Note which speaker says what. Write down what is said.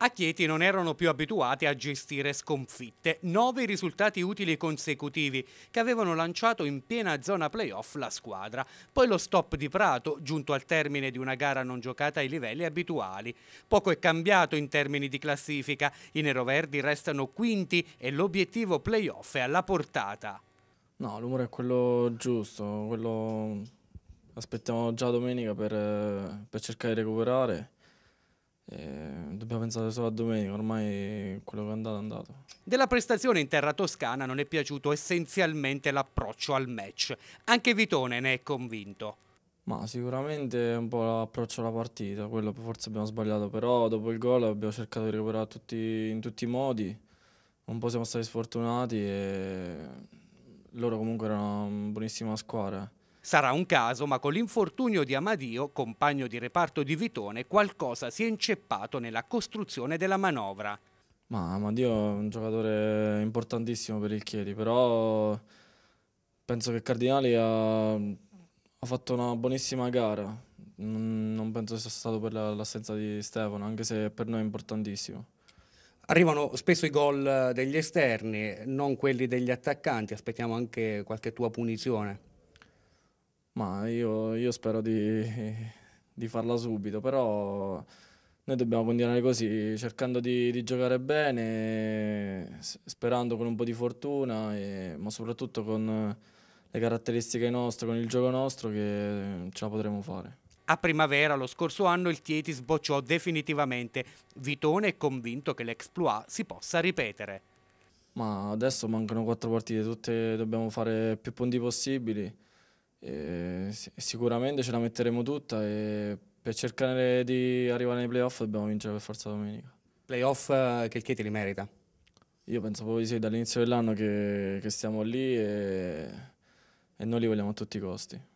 Speaker 1: A Chieti non erano più abituati a gestire sconfitte, nove risultati utili consecutivi che avevano lanciato in piena zona playoff la squadra, poi lo stop di Prato, giunto al termine di una gara non giocata ai livelli abituali. Poco è cambiato in termini di classifica, i neroverdi restano quinti e l'obiettivo playoff è alla portata.
Speaker 2: No, l'umore è quello giusto, quello aspettiamo già domenica per, eh, per cercare di recuperare eh, dobbiamo pensare solo a domenica, ormai quello che è andato è andato.
Speaker 1: Della prestazione in terra toscana non è piaciuto essenzialmente l'approccio al match. Anche Vitone ne è convinto.
Speaker 2: Ma sicuramente un po' l'approccio alla partita, quello forse abbiamo sbagliato, però dopo il gol abbiamo cercato di recuperare tutti, in tutti i modi, un po' siamo stati sfortunati e loro comunque erano una buonissima squadra. Sarà un caso, ma
Speaker 1: con l'infortunio di Amadio, compagno di reparto di Vitone, qualcosa si è inceppato nella costruzione della manovra.
Speaker 2: Ma Amadio è un giocatore importantissimo per il Chieri, però penso che Cardinali ha, ha fatto una buonissima gara. Non penso sia stato per l'assenza di Stefano, anche se per noi è importantissimo. Arrivano spesso i gol eh, degli esterni, non quelli degli attaccanti, aspettiamo anche qualche tua punizione. Ma io, io spero di, di, farla subito, però noi dobbiamo continuare così, cercando di, di giocare bene, sperando con un po' di fortuna, e, ma soprattutto con le caratteristiche nostre, con il gioco nostro, che ce la potremo fare.
Speaker 1: A primavera lo scorso anno il Tieti sbocciò definitivamente. Vitone è convinto che l'exploit si possa ripetere.
Speaker 2: Ma adesso mancano quattro partite, tutte dobbiamo fare più punti possibili eh, sicuramente ce la metteremo tutta e per cercare di arrivare nei playoff dobbiamo vincere per forza domenica. Playoff eh, che il Chieti li merita? Io penso proprio di sì, dall'inizio dell'anno che, che, stiamo lì e, e noi li vogliamo a tutti i costi.